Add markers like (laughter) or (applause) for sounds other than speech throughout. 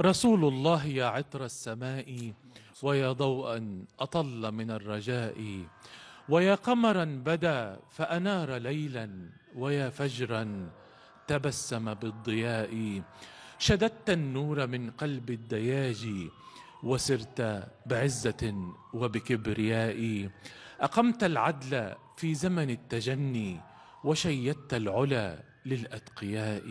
رسول الله يا عطر السماء ويا ضوءا أطل من الرجاء ويا قمرا بدا فأنار ليلا ويا فجرا تبسم بالضياء شددت النور من قلب الدياجي وسرت بعزة وبكبرياء أقمت العدل في زمن التجني وشيدت العلا للأتقياء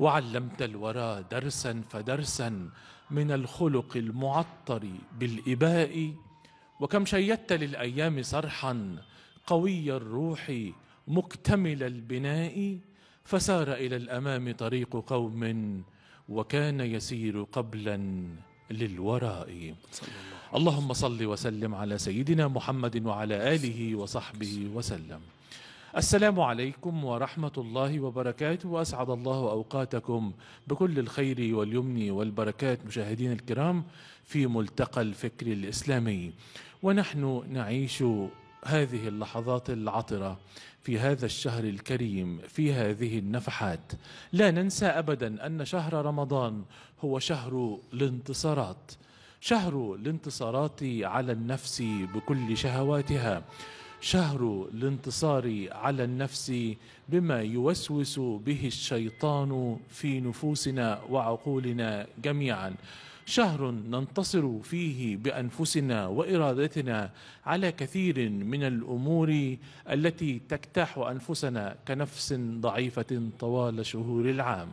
وعلمت الورى درسا فدرسا من الخلق المعطر بالإباء وكم شيدت للأيام صرحا قوي الروح مكتمل البناء فسار إلى الأمام طريق قوم وكان يسير قبلا للوراء اللهم صل وسلم على سيدنا محمد وعلى آله وصحبه وسلم السلام عليكم ورحمة الله وبركاته وأسعد الله أوقاتكم بكل الخير واليمن والبركات مشاهدين الكرام في ملتقى الفكر الإسلامي ونحن نعيش هذه اللحظات العطرة في هذا الشهر الكريم في هذه النفحات لا ننسى أبدا أن شهر رمضان هو شهر الانتصارات شهر الانتصارات على النفس بكل شهواتها شهر الانتصار على النفس بما يوسوس به الشيطان في نفوسنا وعقولنا جميعا شهر ننتصر فيه بانفسنا وارادتنا على كثير من الامور التي تجتاح انفسنا كنفس ضعيفه طوال شهور العام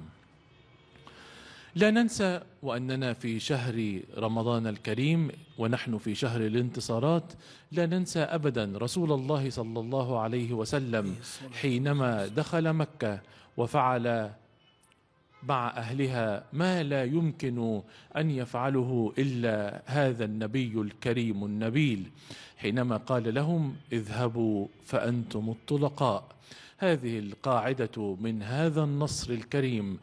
لا ننسى واننا في شهر رمضان الكريم ونحن في شهر الانتصارات لا ننسى ابدا رسول الله صلى الله عليه وسلم حينما دخل مكه وفعل مع اهلها ما لا يمكن ان يفعله الا هذا النبي الكريم النبيل حينما قال لهم اذهبوا فانتم الطلقاء هذه القاعده من هذا النصر الكريم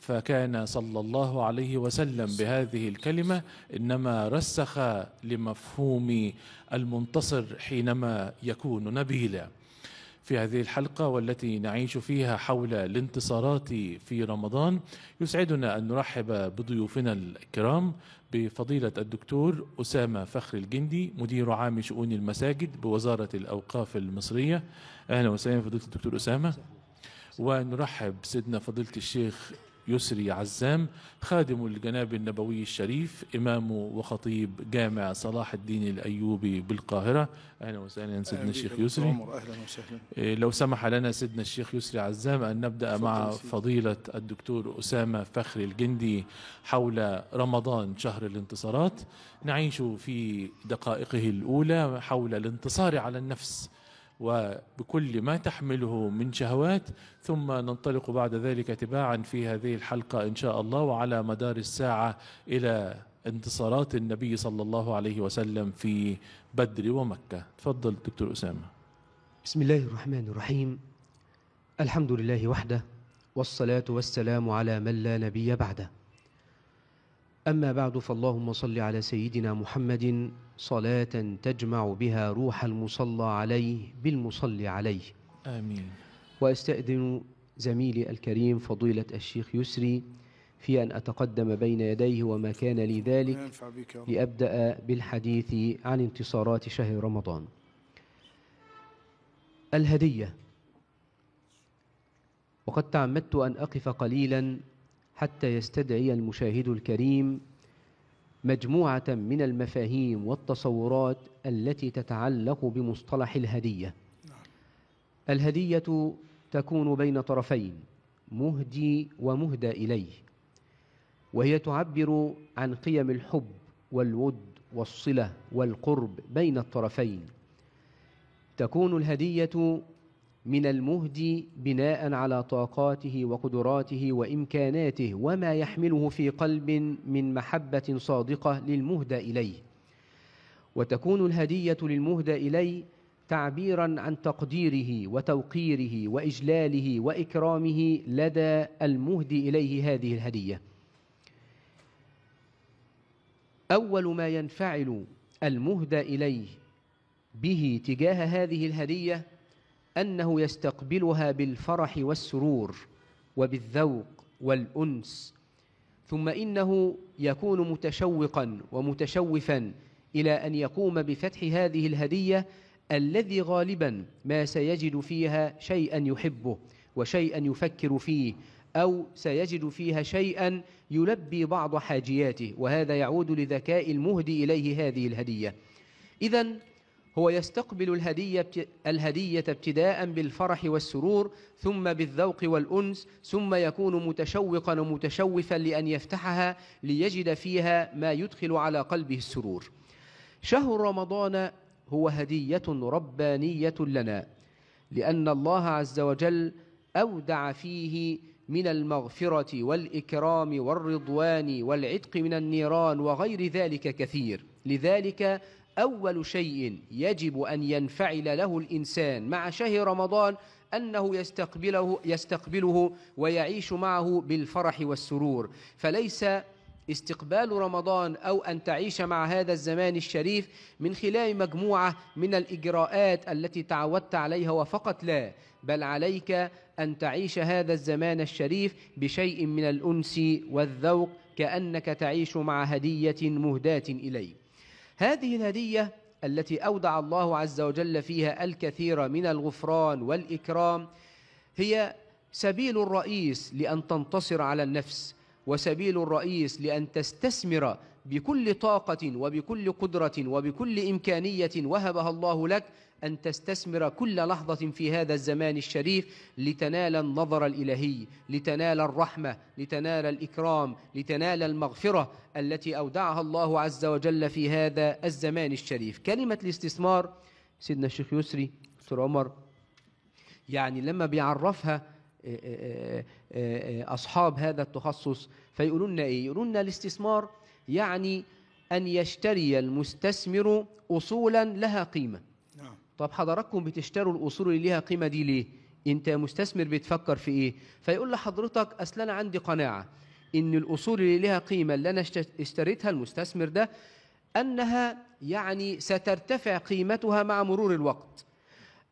فكان صلى الله عليه وسلم بهذه الكلمة إنما رسخ لمفهوم المنتصر حينما يكون نبيلا في هذه الحلقة والتي نعيش فيها حول الانتصارات في رمضان يسعدنا أن نرحب بضيوفنا الكرام بفضيلة الدكتور أسامة فخر الجندي مدير عام شؤون المساجد بوزارة الأوقاف المصرية أهلا وسهلا فضيلة الدكتور أسامة ونرحب سيدنا فضيلة الشيخ يسري عزام خادم الجناب النبوي الشريف إمام وخطيب جامع صلاح الدين الأيوبي بالقاهرة أهلا وسهلا سيدنا الشيخ يسري أهلا وسهلا إيه، لو سمح لنا سيدنا الشيخ يسري عزام أن نبدأ مع فضيلة الدكتور أسامة فخر الجندي حول رمضان شهر الانتصارات نعيش في دقائقه الأولى حول الانتصار على النفس وبكل ما تحمله من شهوات ثم ننطلق بعد ذلك تباعا في هذه الحلقة إن شاء الله وعلى مدار الساعة إلى انتصارات النبي صلى الله عليه وسلم في بدر ومكة تفضل دكتور أسامة بسم الله الرحمن الرحيم الحمد لله وحده والصلاة والسلام على من لا نبي بعده أما بعد فاللهم صل على سيدنا محمد صلاة تجمع بها روح المصلى عليه بالمصلي عليه آمين وأستأذن زميلي الكريم فضيلة الشيخ يسري في أن أتقدم بين يديه وما كان لي ذلك لأبدأ بالحديث عن انتصارات شهر رمضان الهدية وقد تعمدت أن أقف قليلا حتى يستدعي المشاهد الكريم مجموعة من المفاهيم والتصورات التي تتعلق بمصطلح الهدية الهدية تكون بين طرفين مهدي ومهدى إليه وهي تعبر عن قيم الحب والود والصلة والقرب بين الطرفين تكون الهدية من المهدي بناء على طاقاته وقدراته وامكاناته وما يحمله في قلب من محبه صادقه للمهدى اليه وتكون الهديه للمهدى اليه تعبيرا عن تقديره وتوقيره واجلاله واكرامه لدى المهدي اليه هذه الهديه اول ما ينفعل المهدى اليه به تجاه هذه الهديه أنه يستقبلها بالفرح والسرور وبالذوق والأنس ثم إنه يكون متشوقا ومتشوفا إلى أن يقوم بفتح هذه الهدية الذي غالبا ما سيجد فيها شيئا يحبه وشيئا يفكر فيه أو سيجد فيها شيئا يلبي بعض حاجياته وهذا يعود لذكاء المهدي إليه هذه الهدية إذا هو يستقبل الهدية الهدية ابتداء بالفرح والسرور ثم بالذوق والأنس ثم يكون متشوقا ومتشوفا لأن يفتحها ليجد فيها ما يدخل على قلبه السرور شهر رمضان هو هدية ربانية لنا لأن الله عز وجل أودع فيه من المغفرة والإكرام والرضوان والعتق من النيران وغير ذلك كثير لذلك أول شيء يجب أن ينفعل له الإنسان مع شهر رمضان أنه يستقبله, يستقبله ويعيش معه بالفرح والسرور فليس استقبال رمضان أو أن تعيش مع هذا الزمان الشريف من خلال مجموعة من الإجراءات التي تعودت عليها وفقط لا بل عليك أن تعيش هذا الزمان الشريف بشيء من الأنس والذوق كأنك تعيش مع هدية مهداة إليك هذه الهدية التي أودع الله عز وجل فيها الكثير من الغفران والإكرام هي سبيل الرئيس لأن تنتصر على النفس وسبيل الرئيس لأن تستثمر بكل طاقة وبكل قدرة وبكل إمكانية وهبها الله لك أن تستثمر كل لحظة في هذا الزمان الشريف لتنال النظر الإلهي لتنال الرحمة لتنال الإكرام لتنال المغفرة التي أودعها الله عز وجل في هذا الزمان الشريف كلمة الاستثمار سيدنا الشيخ يسري دكتور عمر يعني لما بيعرفها أصحاب هذا التخصص فيقولون لنا إيه؟ يقولون لنا الاستثمار يعني أن يشتري المستثمر أصولا لها قيمة نعم. طب حضراتكم بتشتروا الأصول اللي لها قيمة دي ليه؟ أنت مستثمر بتفكر في إيه؟ فيقول لحضرتك أصل أنا عندي قناعة إن الأصول اللي لها قيمة اللي أنا اشتريتها المستثمر ده أنها يعني سترتفع قيمتها مع مرور الوقت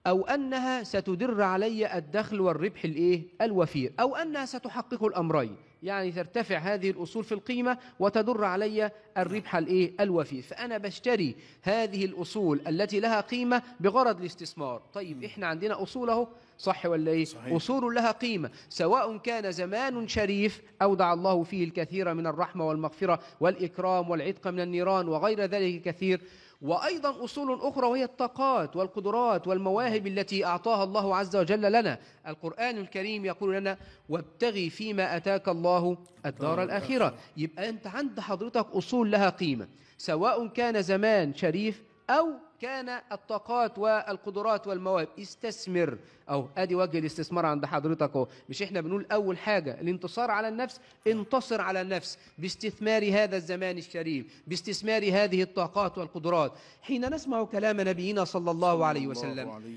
أو أنها ستدر علي الدخل والربح الإيه؟ الوفير أو أنها ستحقق الأمرين يعني ترتفع هذه الأصول في القيمة وتدر علي الربح الإيه؟ الوفير فأنا بشتري هذه الأصول التي لها قيمة بغرض الاستثمار طيب إحنا عندنا أصول أهو صح ولا إيه؟ صحيح. أصول لها قيمة سواء كان زمان شريف أودع الله فيه الكثير من الرحمة والمغفرة والإكرام والعتق من النيران وغير ذلك كثير وأيضا أصول أخرى وهي الطاقات والقدرات والمواهب التي أعطاها الله عز وجل لنا القرآن الكريم يقول لنا وابتغي فيما أتاك الله الدار آه، الآخرة يبقى أنت عند حضرتك أصول لها قيمة سواء كان زمان شريف أو كان الطاقات والقدرات والمواهب استثمر أو أدي وجه الاستثمار عند حضرتك أهو مش إحنا بنقول أول حاجة الانتصار على النفس انتصر على النفس باستثمار هذا الزمان الشريف باستثمار هذه الطاقات والقدرات حين نسمع كلام نبينا صلى الله عليه وسلم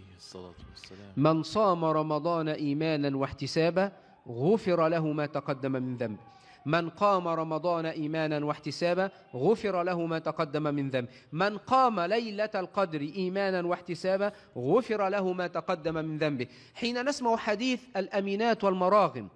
(coughs) من صام رمضان إيمانا واحتسابا غفر له ما تقدم من ذنبه من قام رمضان إيمانا واحتسابا غفر له ما تقدم من ذنب من قام ليلة القدر إيمانا واحتسابا غفر له ما تقدم من ذنبه حين نسمع حديث الأمينات والمراغم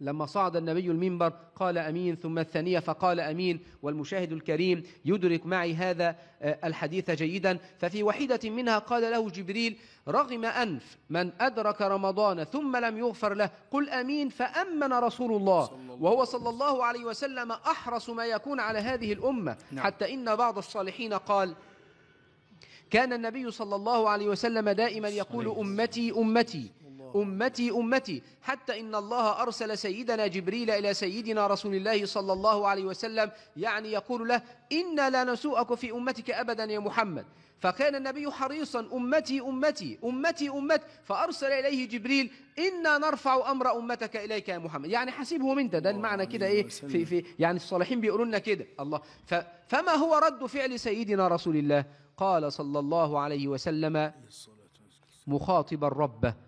لما صعد النبي المنبر قال أمين ثم الثانية فقال أمين والمشاهد الكريم يدرك معي هذا آه، الحديث جيدا ففي وحيدة منها قال له جبريل رغم أنف من أدرك رمضان ثم لم يغفر له قل أمين فأمن رسول الله وهو صلى الله عليه وسلم أحرص ما يكون على هذه الأمة نعم. حتى إن بعض الصالحين قال كان النبي صلى الله عليه وسلم دائما يقول أمتي أمتي أمتي أمتي حتى إن الله أرسل سيدنا جبريل إلى سيدنا رسول الله صلى الله عليه وسلم يعني يقول له إنا لا نسوءك في أمتك أبدا يا محمد فكان النبي حريصا أمتي أمتي أمتي أمتي فأرسل إليه جبريل إنا نرفع أمر أمتك إليك يا محمد يعني حسبهم أنت ده المعنى كده إيه في, في يعني الصالحين بيقولوا لنا كده الله فما هو رد فعل سيدنا رسول الله قال صلى الله عليه وسلم مخاطبا ربه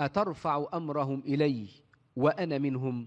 أترفع أمرهم إلي وأنا منهم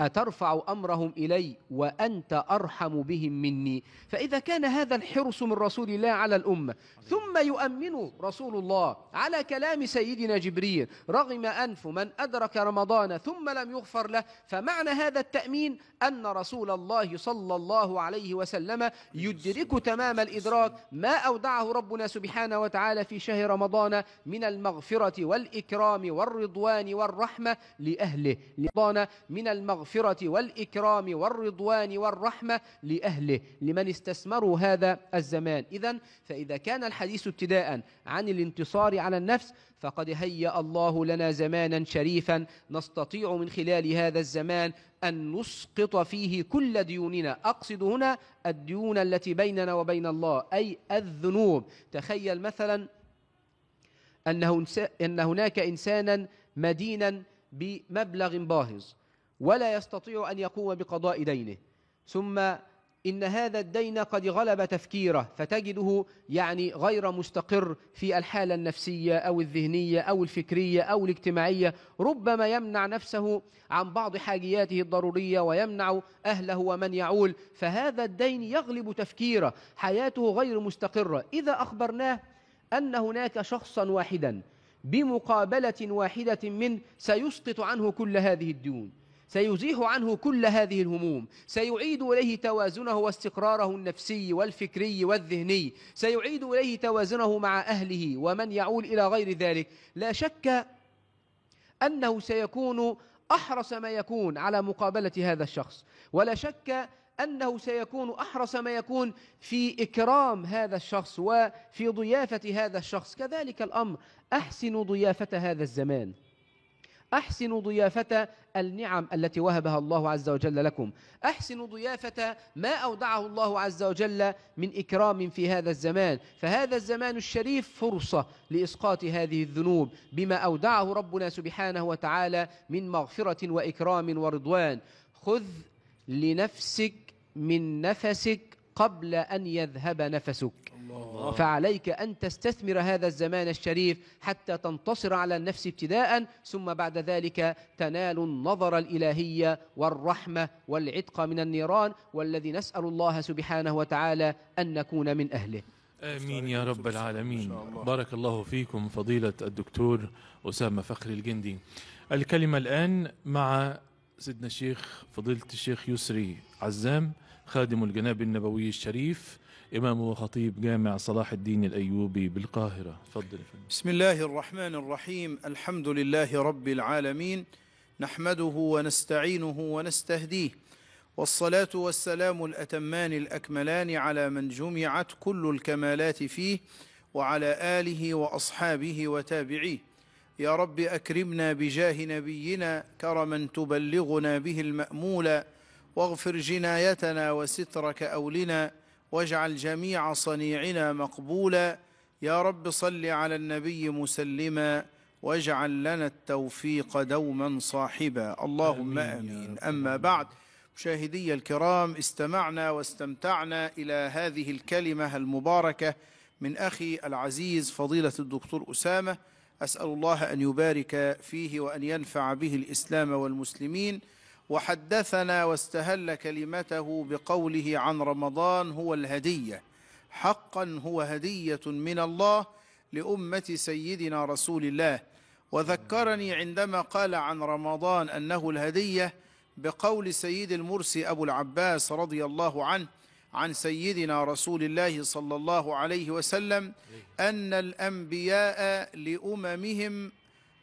أترفع أمرهم إلي وأنت أرحم بهم مني فإذا كان هذا الحرص من رسول الله على الأمة ثم يؤمن رسول الله على كلام سيدنا جبريل رغم أنف من أدرك رمضان ثم لم يغفر له فمعنى هذا التأمين أن رسول الله صلى الله عليه وسلم يدرك تمام الإدراك ما أودعه ربنا سبحانه وتعالى في شهر رمضان من المغفرة والإكرام والرضوان والرحمة لأهله رمضان من المغفرة والإكرام والرضوان والرحمة لأهله لمن استثمروا هذا الزمان إذا فإذا كان الحديث ابتداء عن الانتصار على النفس فقد هيأ الله لنا زمانا شريفا نستطيع من خلال هذا الزمان أن نسقط فيه كل ديوننا أقصد هنا الديون التي بيننا وبين الله أي الذنوب تخيل مثلا أنه إن هناك إنسانا مدينا بمبلغ باهظ ولا يستطيع أن يقوم بقضاء دينه ثم إن هذا الدين قد غلب تفكيره فتجده يعني غير مستقر في الحالة النفسية أو الذهنية أو الفكرية أو الاجتماعية ربما يمنع نفسه عن بعض حاجياته الضرورية ويمنع أهله ومن يعول فهذا الدين يغلب تفكيره حياته غير مستقرة إذا أخبرناه أن هناك شخصا واحدا بمقابلة واحدة منه سيسقط عنه كل هذه الديون سيزيح عنه كل هذه الهموم سيعيد إليه توازنه واستقراره النفسي والفكري والذهني سيعيد إليه توازنه مع أهله ومن يعول إلى غير ذلك لا شك أنه سيكون أحرص ما يكون على مقابلة هذا الشخص ولا شك أنه سيكون أحرص ما يكون في إكرام هذا الشخص وفي ضيافة هذا الشخص كذلك الأمر أحسن ضيافة هذا الزمان أحسنوا ضيافة النعم التي وهبها الله عز وجل لكم أحسنوا ضيافة ما أودعه الله عز وجل من إكرام في هذا الزمان فهذا الزمان الشريف فرصة لإسقاط هذه الذنوب بما أودعه ربنا سبحانه وتعالى من مغفرة وإكرام ورضوان خذ لنفسك من نفسك قبل أن يذهب نفسك الله. فعليك أن تستثمر هذا الزمان الشريف حتى تنتصر على النفس ابتداء ثم بعد ذلك تنال النظر الإلهية والرحمة والعتق من النيران والذي نسأل الله سبحانه وتعالى أن نكون من أهله آمين يا رب العالمين بارك الله فيكم فضيلة الدكتور أسامة فخري الجندي الكلمة الآن مع سيدنا الشيخ فضيلة الشيخ يسري عزام خادم الجناب النبوي الشريف إمام وخطيب جامع صلاح الدين الأيوبي بالقاهرة فضل بسم الله الرحمن الرحيم الحمد لله رب العالمين نحمده ونستعينه ونستهديه والصلاة والسلام الأتمان الأكملان على من جمعت كل الكمالات فيه وعلى آله وأصحابه وتابعيه يا رب أكرمنا بجاه نبينا كرما تبلغنا به المأمولا واغفر جنايتنا وسترك أولنا واجعل جميع صنيعنا مقبولا يا رب صل على النبي مسلما واجعل لنا التوفيق دوما صاحبا اللهم آمين. أما بعد مشاهدي الكرام استمعنا واستمتعنا إلى هذه الكلمة المباركة من أخي العزيز فضيلة الدكتور أسامة أسأل الله أن يبارك فيه وأن ينفع به الإسلام والمسلمين وحدثنا واستهل كلمته بقوله عن رمضان هو الهديه حقا هو هديه من الله لامه سيدنا رسول الله وذكرني عندما قال عن رمضان انه الهديه بقول سيد المرسي ابو العباس رضي الله عنه عن سيدنا رسول الله صلى الله عليه وسلم ان الانبياء لاممهم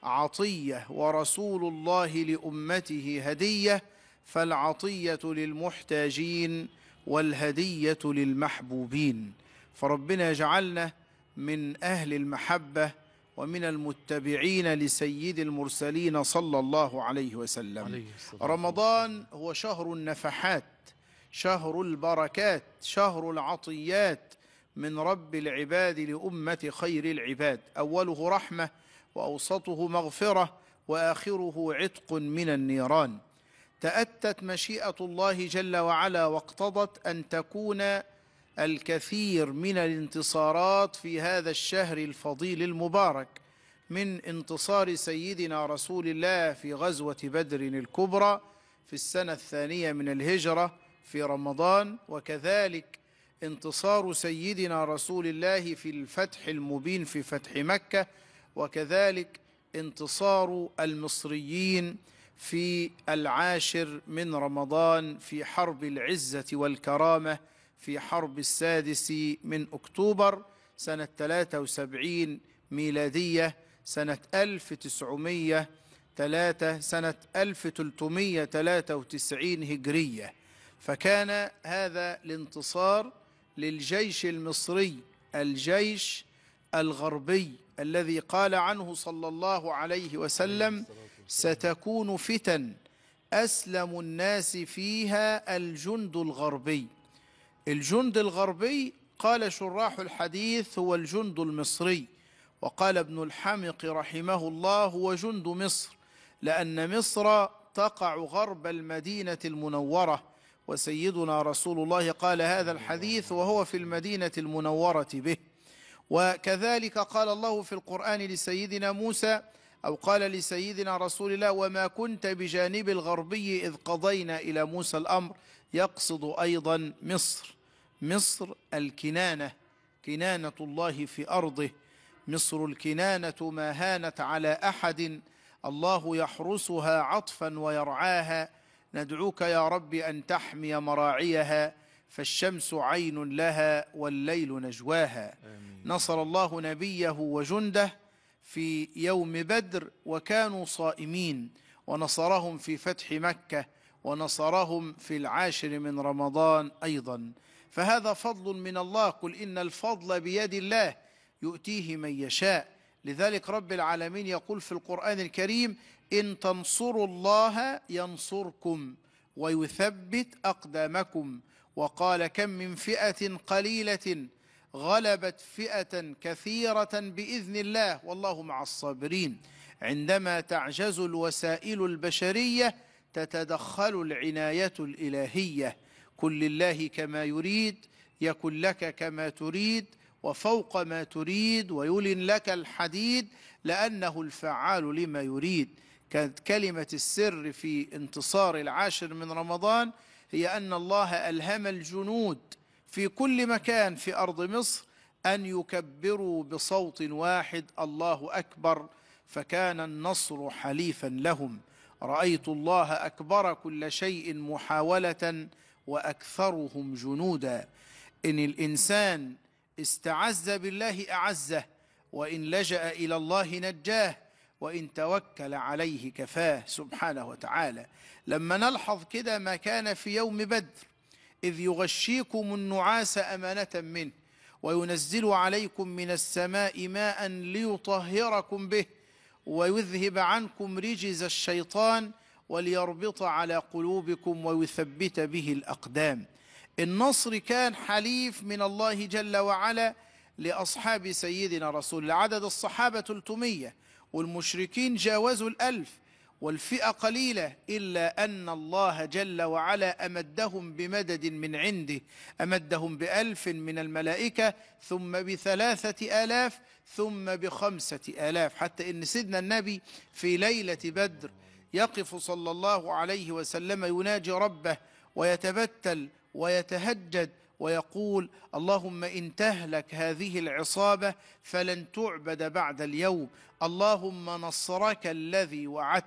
عطية ورسول الله لأمته هدية فالعطية للمحتاجين والهدية للمحبوبين فربنا جعلنا من أهل المحبة ومن المتبعين لسيد المرسلين صلى الله عليه وسلم عليه رمضان هو شهر النفحات شهر البركات شهر العطيات من رب العباد لأمة خير العباد أوله رحمة وأوسطه مغفرة وآخره عتق من النيران تأتت مشيئة الله جل وعلا واقتضت أن تكون الكثير من الانتصارات في هذا الشهر الفضيل المبارك من انتصار سيدنا رسول الله في غزوة بدر الكبرى في السنة الثانية من الهجرة في رمضان وكذلك انتصار سيدنا رسول الله في الفتح المبين في فتح مكة وكذلك انتصار المصريين في العاشر من رمضان في حرب العزة والكرامة في حرب السادس من أكتوبر سنة 73 ميلادية سنة 1903 سنة 1393 هجرية فكان هذا الانتصار للجيش المصري الجيش الغربي الذي قال عنه صلى الله عليه وسلم ستكون فتن أسلم الناس فيها الجند الغربي الجند الغربي قال شراح الحديث هو الجند المصري وقال ابن الحمق رحمه الله هو جند مصر لأن مصر تقع غرب المدينة المنورة وسيدنا رسول الله قال هذا الحديث وهو في المدينة المنورة به وكذلك قال الله في القرآن لسيدنا موسى أو قال لسيدنا رسول الله وما كنت بجانب الغربي إذ قضينا إلى موسى الأمر يقصد أيضا مصر مصر الكنانة كنانة الله في أرضه مصر الكنانة ما هانت على أحد الله يحرسها عطفا ويرعاها ندعوك يا رب أن تحمي مراعيها فالشمس عين لها والليل نجواها آمين. نصر الله نبيه وجنده في يوم بدر وكانوا صائمين ونصرهم في فتح مكة ونصرهم في العاشر من رمضان أيضا فهذا فضل من الله قل إن الفضل بيد الله يؤتيه من يشاء لذلك رب العالمين يقول في القرآن الكريم إن تنصروا الله ينصركم ويثبت أقدامكم وقال كم من فئة قليلة غلبت فئة كثيرة بإذن الله والله مع الصابرين عندما تعجز الوسائل البشرية تتدخل العناية الإلهية كن لله كما يريد يكن لك كما تريد وفوق ما تريد ويلن لك الحديد لأنه الفعال لما يريد كانت كلمة السر في انتصار العاشر من رمضان هي أن الله ألهم الجنود في كل مكان في أرض مصر أن يكبروا بصوت واحد الله أكبر فكان النصر حليفا لهم رأيت الله أكبر كل شيء محاولة وأكثرهم جنودا إن الإنسان استعز بالله أعزه وإن لجأ إلى الله نجاه وإن توكل عليه كفاه سبحانه وتعالى لما نلحظ كده ما كان في يوم بدر إذ يغشيكم النعاس أمانة منه وينزل عليكم من السماء ماء ليطهركم به ويذهب عنكم رجز الشيطان وليربط على قلوبكم ويثبت به الأقدام النصر كان حليف من الله جل وعلا لأصحاب سيدنا رسول العدد الصحابة 300 والمشركين جاوزوا الألف والفئة قليلة إلا أن الله جل وعلا أمدهم بمدد من عنده أمدهم بألف من الملائكة ثم بثلاثة آلاف ثم بخمسة آلاف حتى إن سيدنا النبي في ليلة بدر يقف صلى الله عليه وسلم يناجي ربه ويتبتل ويتهجد ويقول اللهم إن تهلك هذه العصابة فلن تعبد بعد اليوم اللهم نصرك الذي وعدت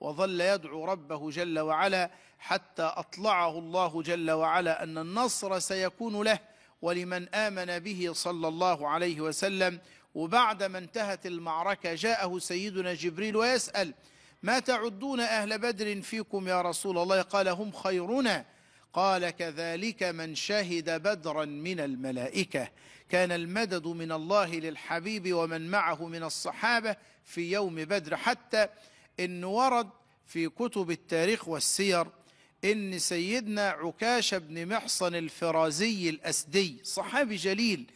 وظل يدعو ربه جل وعلا حتى أطلعه الله جل وعلا أن النصر سيكون له ولمن آمن به صلى الله عليه وسلم وبعدما انتهت المعركة جاءه سيدنا جبريل ويسأل ما تعدون أهل بدر فيكم يا رسول الله قال هم خيرنا قال كذلك من شهد بدرا من الملائكة كان المدد من الله للحبيب ومن معه من الصحابة في يوم بدر حتى إن ورد في كتب التاريخ والسير إن سيدنا عكاش بن محصن الفرازي الأسدي صحابي جليل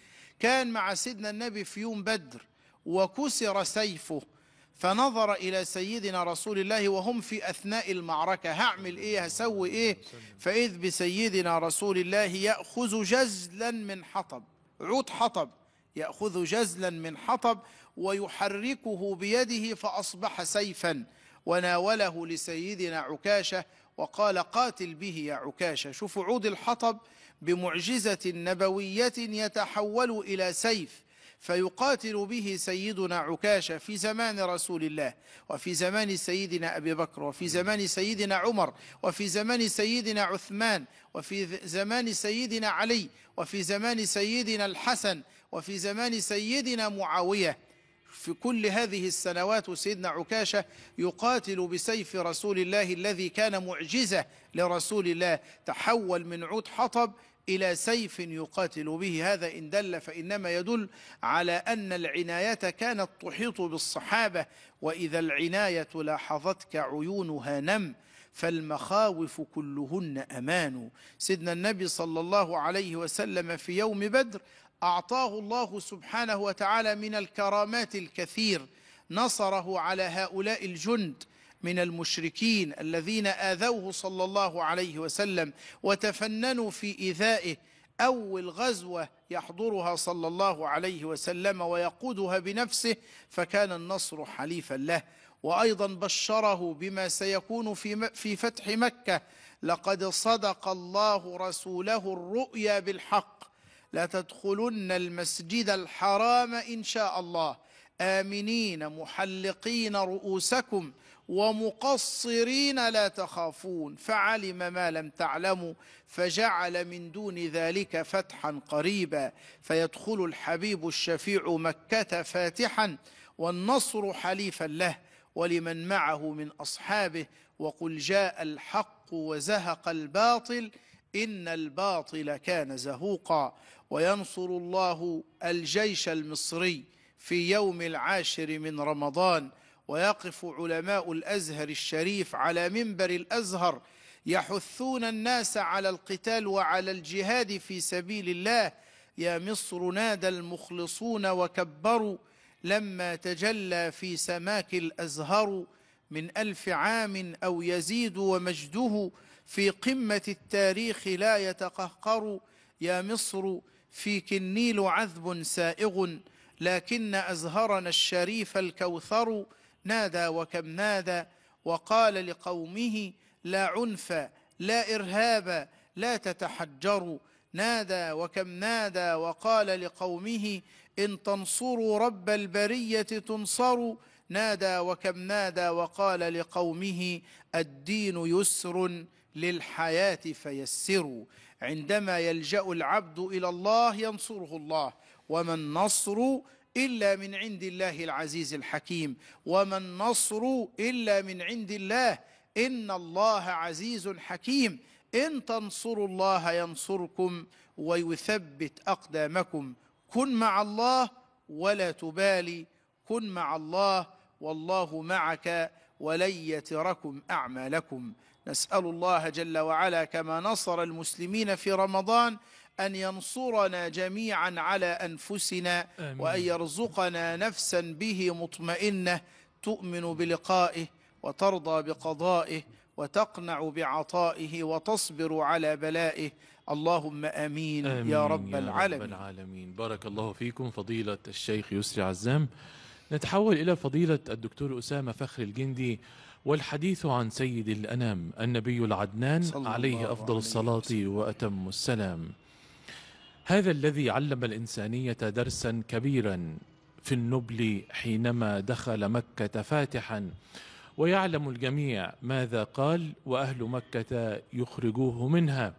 كان مع سيدنا النبي في يوم بدر وكسر سيفه فنظر إلى سيدنا رسول الله وهم في أثناء المعركة هعمل إيه هسوي إيه فإذ بسيدنا رسول الله يأخذ جزلا من حطب عود حطب يأخذ جزلا من حطب ويحركه بيده فأصبح سيفا وناوله لسيدنا عكاشة وقال قاتل به يا عكاشة شوفوا عود الحطب بمعجزة نبوية يتحول إلى سيف فيقاتل به سيدنا عكاشة في زمان رسول الله وفي زمان سيدنا أبي بكر وفي زمان سيدنا عمر وفي زمان سيدنا عثمان وفي زمان سيدنا علي وفي زمان سيدنا الحسن وفي زمان سيدنا معاوية في كل هذه السنوات سيدنا عكاشة يقاتل بسيف رسول الله الذي كان معجزة لرسول الله تحول من عود حطب إلى سيف يقاتل به هذا إن دل فإنما يدل على أن العناية كانت تحيط بالصحابة وإذا العناية لاحظتك عيونها نم فالمخاوف كلهن أمان سيدنا النبي صلى الله عليه وسلم في يوم بدر أعطاه الله سبحانه وتعالى من الكرامات الكثير نصره على هؤلاء الجند من المشركين الذين آذوه صلى الله عليه وسلم وتفننوا في إيذائه أول غزوة يحضرها صلى الله عليه وسلم ويقودها بنفسه فكان النصر حليفا له وأيضا بشره بما سيكون في, في فتح مكة لقد صدق الله رسوله الرؤيا بالحق لتدخلن المسجد الحرام إن شاء الله آمنين محلقين رؤوسكم ومقصرين لا تخافون فعلم ما لم تعلموا فجعل من دون ذلك فتحا قريبا فيدخل الحبيب الشفيع مكة فاتحا والنصر حليفا له ولمن معه من أصحابه وقل جاء الحق وزهق الباطل إن الباطل كان زهوقا وينصر الله الجيش المصري في يوم العاشر من رمضان ويقف علماء الازهر الشريف على منبر الازهر يحثون الناس على القتال وعلى الجهاد في سبيل الله يا مصر نادى المخلصون وكبروا لما تجلى في سماك الازهر من الف عام او يزيد ومجده في قمه التاريخ لا يتقهقر يا مصر فيك النيل عذب سائغ لكن ازهرنا الشريف الكوثر نادى وكم نادى وقال لقومه لا عنف لا إرهاب لا تتحجروا نادى وكم نادى وقال لقومه إن تنصروا رب البرية تنصروا نادى وكم نادى وقال لقومه الدين يسر للحياة فيسروا عندما يلجأ العبد إلى الله ينصره الله وما النصر إلا من عند الله العزيز الحكيم وما النصر إلا من عند الله إن الله عزيز حكيم إن تنصروا الله ينصركم ويثبت أقدامكم كن مع الله ولا تبالي كن مع الله والله معك ولن يتركم أعمالكم نسأل الله جل وعلا كما نصر المسلمين في رمضان أن ينصرنا جميعا على أنفسنا آمين. وأن يرزقنا نفسا به مطمئنة تؤمن بلقائه وترضى بقضائه وتقنع بعطائه وتصبر على بلائه اللهم آمين, آمين يا, رب, يا العالمين. رب العالمين بارك الله فيكم فضيلة الشيخ يسري عزام نتحول إلى فضيلة الدكتور أسامة فخر الجندي والحديث عن سيد الأنام النبي العدنان عليه أفضل الصلاة وأتم السلام هذا الذي علم الإنسانية درسا كبيرا في النبل حينما دخل مكة فاتحا ويعلم الجميع ماذا قال وأهل مكة يخرجوه منها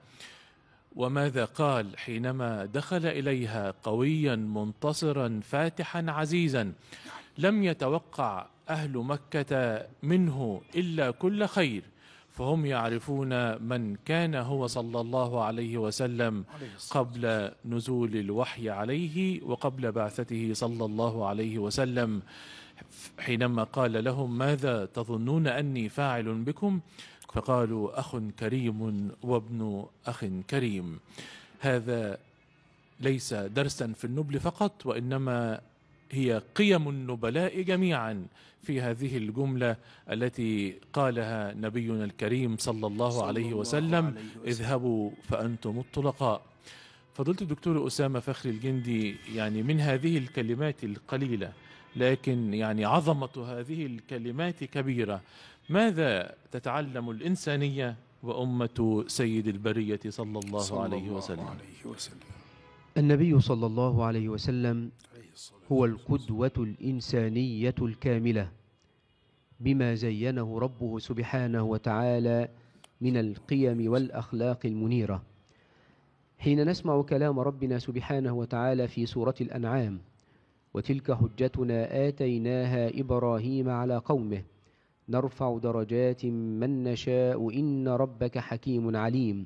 وماذا قال حينما دخل إليها قويا منتصرا فاتحا عزيزا لم يتوقع أهل مكة منه إلا كل خير فهم يعرفون من كان هو صلى الله عليه وسلم قبل نزول الوحي عليه وقبل بعثته صلى الله عليه وسلم حينما قال لهم ماذا تظنون أني فاعل بكم فقالوا أخ كريم وابن أخ كريم هذا ليس درسا في النبل فقط وإنما هي قيم النبلاء جميعا في هذه الجملة التي قالها نبينا الكريم صلى الله, صلى عليه, الله وسلم عليه وسلم اذهبوا فأنتم الطلقاء فضلت الدكتور أسامة فخري الجندي يعني من هذه الكلمات القليلة لكن يعني عظمة هذه الكلمات كبيرة ماذا تتعلم الإنسانية وأمة سيد البرية صلى الله, صلى عليه, الله وسلم. عليه وسلم النبي صلى الله عليه وسلم هو القدوة الإنسانية الكاملة بما زينه ربه سبحانه وتعالى من القيم والأخلاق المنيرة حين نسمع كلام ربنا سبحانه وتعالى في سورة الأنعام وتلك حجتنا آتيناها إبراهيم على قومه نرفع درجات من نشاء إن ربك حكيم عليم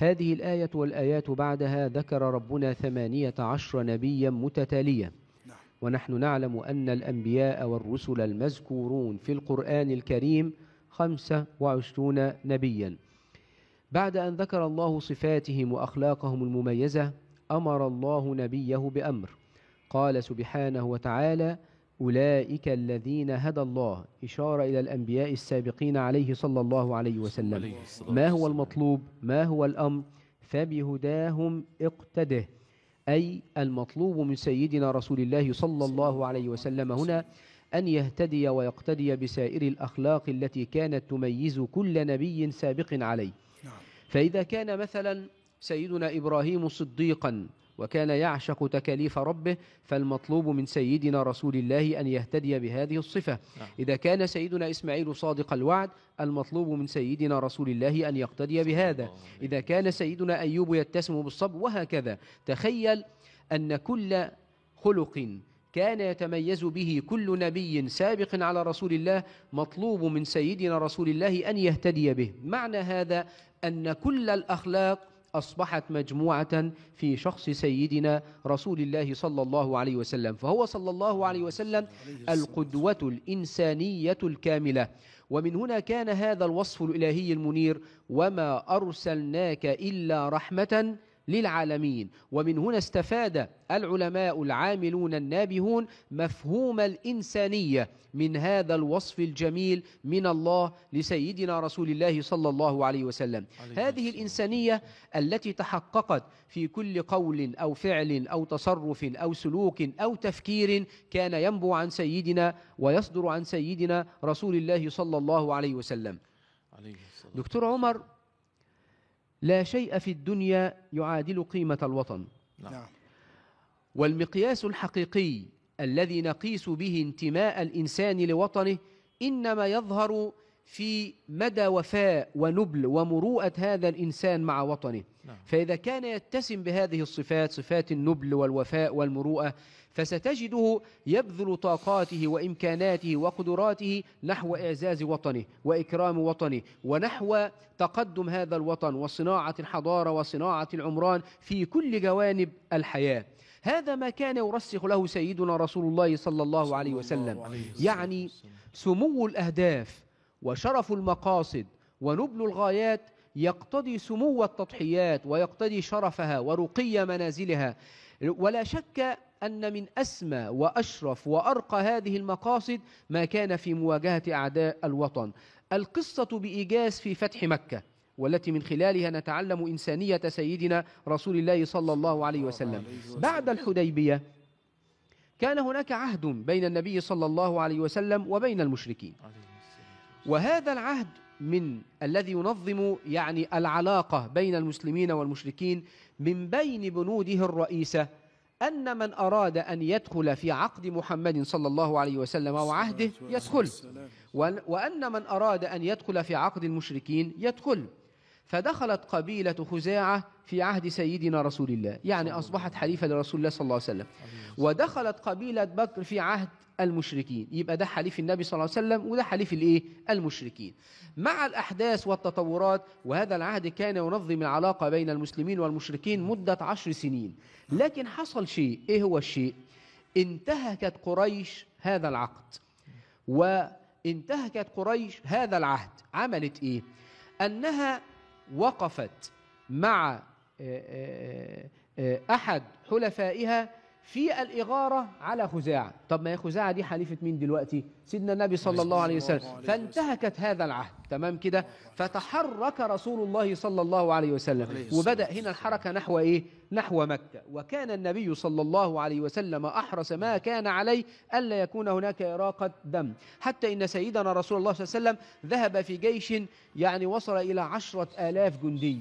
هذه الآية والآيات بعدها ذكر ربنا ثمانية عشر نبيا متتالية نعم. ونحن نعلم أن الأنبياء والرسل المذكورون في القرآن الكريم خمسة وعشرون نبيا بعد أن ذكر الله صفاتهم وأخلاقهم المميزة أمر الله نبيه بأمر قال سبحانه وتعالى أولئك الذين هدى الله إشارة إلى الأنبياء السابقين عليه صلى الله عليه وسلم ما هو المطلوب ما هو الأمر فبهداهم اقتده أي المطلوب من سيدنا رسول الله صلى الله عليه وسلم هنا أن يهتدي ويقتدي بسائر الأخلاق التي كانت تميز كل نبي سابق عليه نعم. فإذا كان مثلا سيدنا إبراهيم صديقا وكان يعشق تكاليف ربه فالمطلوب من سيدنا رسول الله أن يهتدي بهذه الصفة نعم. إذا كان سيدنا إسماعيل صادق الوعد المطلوب من سيدنا رسول الله أن يقتدي بهذا إذا كان سيدنا أيوب يتسم بالصبر وهكذا تخيل أن كل خلق كان يتميز به كل نبي سابق على رسول الله مطلوب من سيدنا رسول الله أن يهتدي به معنى هذا أن كل الأخلاق أصبحت مجموعة في شخص سيدنا رسول الله صلى الله عليه وسلم فهو صلى الله عليه وسلم القدوة الإنسانية الكاملة ومن هنا كان هذا الوصف الإلهي المنير وما أرسلناك إلا رحمة للعالمين ومن هنا استفاد العلماء العاملون النابهون مفهوم الإنسانية من هذا الوصف الجميل من الله لسيدنا رسول الله صلى الله عليه وسلم عليه هذه الإنسانية التي تحققت في كل قول أو فعل أو تصرف أو سلوك أو تفكير كان ينبو عن سيدنا ويصدر عن سيدنا رسول الله صلى الله عليه وسلم دكتور عمر لا شيء في الدنيا يعادل قيمة الوطن نعم. نعم. والمقياس الحقيقي الذي نقيس به انتماء الإنسان لوطنه إنما يظهر في مدى وفاء ونبل ومروءة هذا الإنسان مع وطنه نعم. فإذا كان يتسم بهذه الصفات صفات النبل والوفاء والمروءة فستجده يبذل طاقاته وإمكاناته وقدراته نحو إعزاز وطنه وإكرام وطنه ونحو تقدم هذا الوطن وصناعة الحضارة وصناعة العمران في كل جوانب الحياة هذا ما كان يرسخ له سيدنا رسول الله صلى الله عليه وسلم يعني سمو الأهداف وشرف المقاصد ونبل الغايات يقتضي سمو التضحيات ويقتضي شرفها ورقي منازلها ولا شك أن من أسمى وأشرف وأرقى هذه المقاصد ما كان في مواجهة أعداء الوطن القصة بإيجاز في فتح مكة والتي من خلالها نتعلم إنسانية سيدنا رسول الله صلى الله عليه وسلم بعد الحديبية كان هناك عهد بين النبي صلى الله عليه وسلم وبين المشركين وهذا العهد من الذي ينظم يعني العلاقة بين المسلمين والمشركين من بين بنوده الرئيسة أن من أراد أن يدخل في عقد محمد صلى الله عليه وسلم وعهده يدخل وأن من أراد أن يدخل في عقد المشركين يدخل فدخلت قبيلة خزاعة في عهد سيدنا رسول الله يعني أصبحت حليفة لرسول الله صلى الله عليه وسلم ودخلت قبيلة بكر في عهد المشركين يبقى ده حليف النبي صلى الله عليه وسلم وده حليف الايه المشركين مع الاحداث والتطورات وهذا العهد كان ينظم العلاقه بين المسلمين والمشركين مده عشر سنين لكن حصل شيء ايه هو الشيء انتهكت قريش هذا العقد وانتهكت قريش هذا العهد عملت ايه انها وقفت مع آه، آه، آه، أحد حلفائها في الإغارة على خزاعة طب ما هي خزاعة دي حليفة مين دلوقتي سيدنا النبي صلى الله عليه وسلم فانتهكت هذا العهد تمام كده فتحرك رسول الله صلى الله عليه وسلم وبدأ هنا الحركة نحو إيه نحو مكة وكان النبي صلى الله عليه وسلم أحرص ما كان عليه ألا يكون هناك إراقة دم حتى إن سيدنا رسول الله صلى الله عليه وسلم ذهب في جيش يعني وصل إلى عشرة آلاف جندي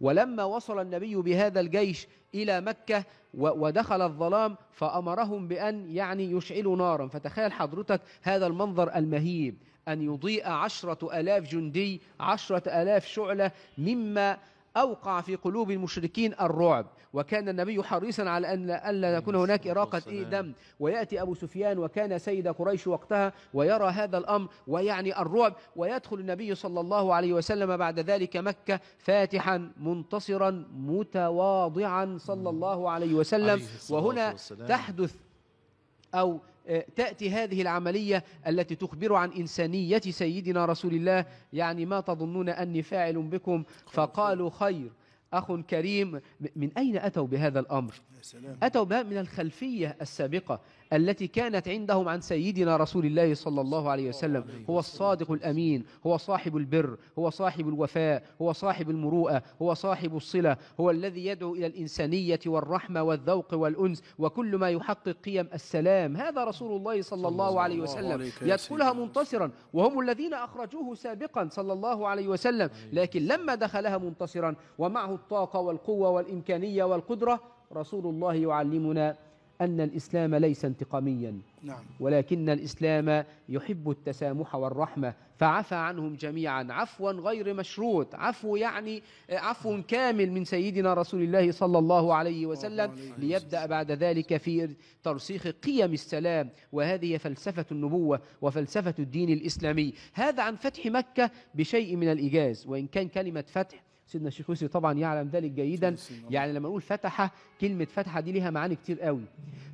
ولما وصل النبي بهذا الجيش إلى مكة ودخل الظلام فأمرهم بأن يعني يشعلوا نارا فتخيل حضرتك هذا المنظر المهيب أن يضيء عشرة ألاف جندي عشرة ألاف شعلة مما أوقع في قلوب المشركين الرعب وكان النبي حريصا على أن ألا نعم، يكون هناك إراقة إيه دم ويأتي أبو سفيان وكان سيد قريش وقتها ويرى هذا الأمر ويعني الرعب ويدخل النبي صلى الله عليه وسلم بعد ذلك مكة فاتحا منتصرا متواضعا صلى الله عليه وسلم وهنا تحدث أو آه، تأتي هذه العملية التي تخبر عن إنسانية سيدنا رسول الله يعني ما تظنون أني فاعل بكم فقالوا خير أخ كريم من أين أتوا بهذا الأمر؟ أتوا بها من الخلفية السابقة التي كانت عندهم عن سيدنا رسول الله صلى الله عليه وسلم هو الصادق الأمين هو صاحب البر هو صاحب الوفاء هو صاحب المروءة هو صاحب الصلة هو الذي يدعو إلى الإنسانية والرحمة والذوق والأنس وكل ما يحقق قيم السلام هذا رسول الله صلى الله عليه وسلم يدخلها منتصرا وهم الذين أخرجوه سابقا صلى الله عليه وسلم لكن لما دخلها منتصرا ومعه الطاقة والقوة والإمكانية والقدرة رسول الله يعلمنا أن الإسلام ليس انتقاميا نعم. ولكن الإسلام يحب التسامح والرحمة فعفى عنهم جميعا عفوا غير مشروط عفو يعني عفو كامل من سيدنا رسول الله صلى الله عليه وسلم ليبدأ بعد ذلك في ترسيخ قيم السلام وهذه فلسفة النبوة وفلسفة الدين الإسلامي هذا عن فتح مكة بشيء من الإيجاز وإن كان كلمة فتح سيدنا الشيخ يوسف طبعا يعلم ذلك جيدا يعني لما نقول فتحة كلمة فتحة دي ليها معاني كتير قوي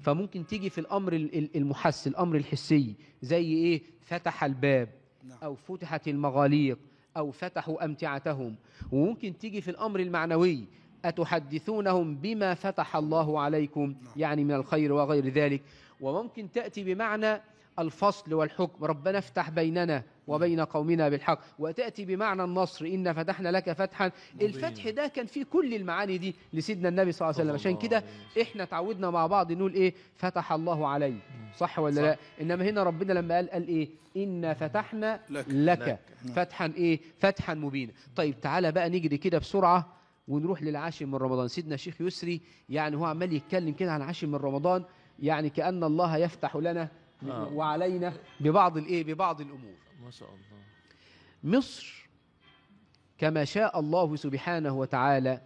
فممكن تيجي في الأمر المحس الأمر الحسي زي إيه فتح الباب نعم. أو فتحت المغاليق أو فتحوا أمتعتهم وممكن تيجي في الأمر المعنوي أتحدثونهم بما فتح الله عليكم نعم. يعني من الخير وغير ذلك وممكن تأتي بمعنى الفصل والحكم ربنا افتح بيننا وبين قومنا بالحق وتأتي بمعنى النصر إن فتحنا لك فتحا مبين. الفتح ده كان فيه كل المعاني دي لسيدنا النبي صلى الله عليه وسلم عشان كده إحنا تعودنا مع بعض نقول إيه فتح الله علي صح ولا صح. لا إنما هنا ربنا لما قال قال إيه إن فتحنا لك, لك, لك. فتحا إيه فتحا مبينا طيب تعالى بقى نجري كده بسرعة ونروح للعاشر من رمضان سيدنا الشيخ يسري يعني هو عمال يتكلم كده عن عاشر من رمضان يعني كأن الله يفتح لنا آه. وعلينا ببعض الايه ببعض الامور ما شاء الله مصر كما شاء الله سبحانه وتعالى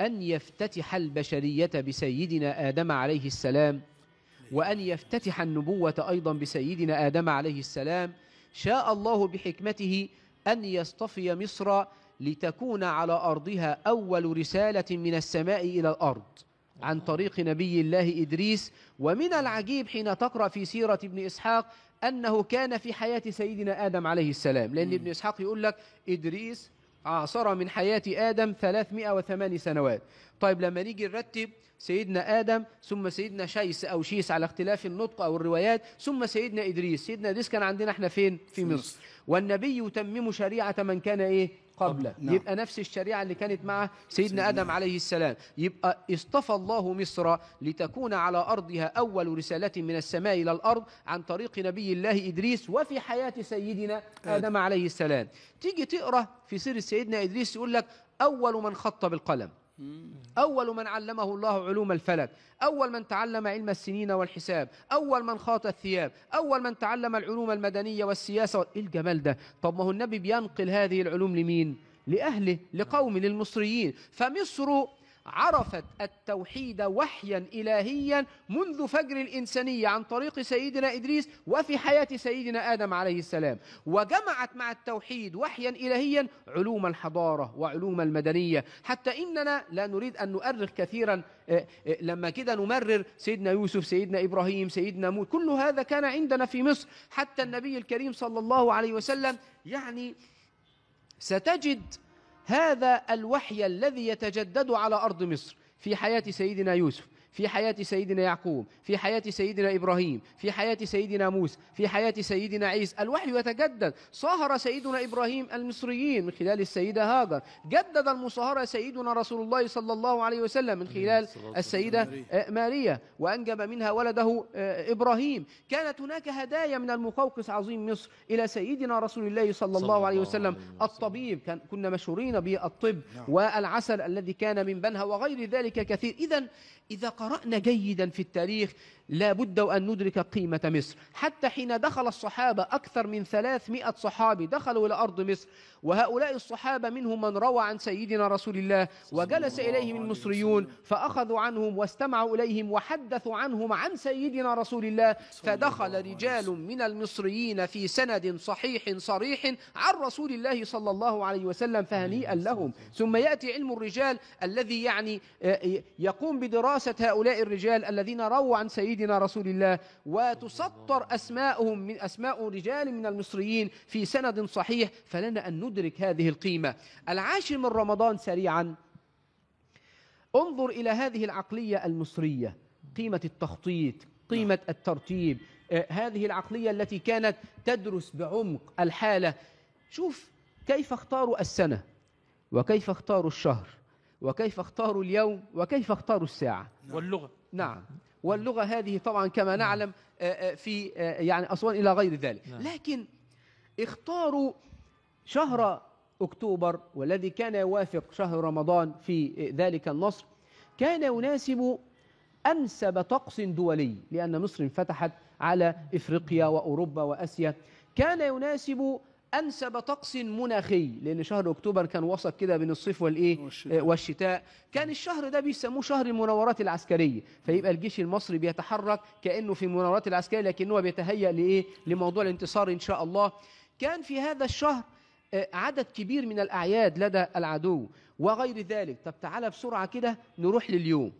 ان يفتتح البشريه بسيدنا ادم عليه السلام وان يفتتح النبوه ايضا بسيدنا ادم عليه السلام شاء الله بحكمته ان يصطفي مصر لتكون على ارضها اول رساله من السماء الى الارض عن طريق نبي الله إدريس ومن العجيب حين تقرأ في سيرة ابن إسحاق أنه كان في حياة سيدنا آدم عليه السلام لأن ابن إسحاق يقول لك إدريس عاصر من حياة آدم 308 سنوات طيب لما نيجي نرتب سيدنا آدم ثم سيدنا شيس أو شيس على اختلاف النطق أو الروايات ثم سيدنا إدريس سيدنا إدريس كان عندنا احنا فين في مصر والنبي يتمم شريعة من كان إيه قبله نعم. يبقى نفس الشريعة اللي كانت مع سيدنا, سيدنا آدم عليه السلام يبقى اصطفى الله مصر لتكون على أرضها أول رسالة من السماء إلى الأرض عن طريق نبي الله إدريس وفي حياة سيدنا أيوة. آدم عليه السلام تيجي تقرأ في سيرة سيدنا إدريس يقول لك أول من خط بالقلم أول من علمه الله علوم الفلك أول من تعلم علم السنين والحساب أول من خاط الثياب أول من تعلم العلوم المدنية والسياسة إيه الجمال ده طب ما هو النبي بينقل هذه العلوم لمين لأهله لقومه للمصريين فمصر عرفت التوحيد وحيا إلهيا منذ فجر الإنسانية عن طريق سيدنا إدريس وفي حياة سيدنا آدم عليه السلام وجمعت مع التوحيد وحيا إلهيا علوم الحضارة وعلوم المدنية حتى إننا لا نريد أن نؤرخ كثيرا آه، آه، لما كده نمرر سيدنا يوسف سيدنا إبراهيم سيدنا موسى كل هذا كان عندنا في مصر حتى النبي الكريم صلى الله عليه وسلم يعني ستجد هذا الوحي الذي يتجدد على أرض مصر في حياة سيدنا يوسف في حياة سيدنا يعقوب في حياة سيدنا إبراهيم في حياة سيدنا موسى في حياة سيدنا عيسى الوحي يتجدد صاهر سيدنا إبراهيم المصريين من خلال السيدة هاجر جدد المصاهرة سيدنا رسول الله صلى الله عليه وسلم من خلال السيدة آه، ماريا وأنجب منها ولده آه، إبراهيم كانت هناك هدايا من المقوقس عظيم مصر إلى سيدنا رسول الله صلى الله عليه وسلم الطبيب كان كنا مشهورين بالطب نعم. والعسل الذي كان من بنها وغير ذلك كثير إذا إذا قرأنا جيدا في التاريخ لا بد وأن ندرك قيمة مصر حتى حين دخل الصحابة أكثر من 300 صحابي دخلوا إلى أرض مصر وهؤلاء الصحابة منهم من روى عن سيدنا رسول الله وجلس إليهم المصريون فأخذوا عنهم واستمعوا إليهم وحدثوا عنهم عن سيدنا رسول الله فدخل رجال من المصريين في سند صحيح صريح عن رسول الله صلى الله عليه وسلم فهنيئا لهم ثم يأتي علم الرجال الذي يعني آه، آه، يقوم بدراسة هؤلاء الرجال الذين رووا عن سيدنا سيدنا رسول الله وتسطر أسماءهم من أسماء رجال من المصريين في سند صحيح فلنا أن ندرك هذه القيمة العاشر من رمضان سريعا انظر إلى هذه العقلية المصرية قيمة التخطيط قيمة الترتيب آه، هذه العقلية التي كانت تدرس بعمق الحالة شوف كيف اختاروا السنة وكيف اختاروا الشهر وكيف اختاروا اليوم وكيف اختاروا الساعة واللغة نعم واللغة هذه طبعا كما نعم. نعلم آه، آه، في آه، يعني أسوان إلى غير ذلك نعم. لكن اختاروا شهر أكتوبر والذي كان يوافق شهر رمضان في ذلك النصر كان يناسب أنسب طقس دولي لأن مصر انفتحت على إفريقيا وأوروبا وأسيا كان يناسب أنسب طقس مناخي لأن شهر أكتوبر كان وسط كده بين الصيف والإيه والشتاء. آه، والشتاء كان الشهر ده بيسموه شهر المناورات العسكرية فيبقى الجيش المصري بيتحرك كأنه في المناورات العسكرية لكنه بيتهيأ لإيه لموضوع الانتصار إن شاء الله كان في هذا الشهر آه، عدد كبير من الأعياد لدى العدو وغير ذلك طب تعالى بسرعة كده نروح لليوم